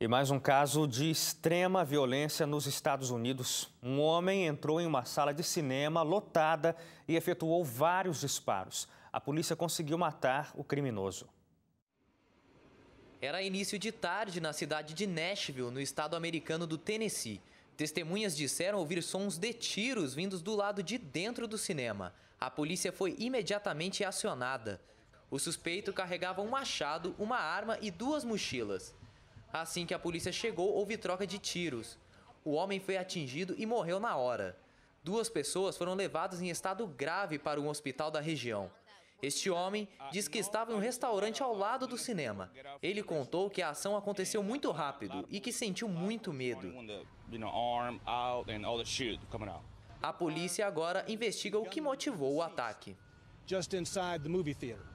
E mais um caso de extrema violência nos Estados Unidos. Um homem entrou em uma sala de cinema lotada e efetuou vários disparos. A polícia conseguiu matar o criminoso. Era início de tarde na cidade de Nashville, no estado americano do Tennessee. Testemunhas disseram ouvir sons de tiros vindos do lado de dentro do cinema. A polícia foi imediatamente acionada. O suspeito carregava um machado, uma arma e duas mochilas. Assim que a polícia chegou, houve troca de tiros. O homem foi atingido e morreu na hora. Duas pessoas foram levadas em estado grave para um hospital da região. Este homem diz que estava em um restaurante ao lado do cinema. Ele contou que a ação aconteceu muito rápido e que sentiu muito medo. A polícia agora investiga o que motivou o ataque. Just inside the movie theater.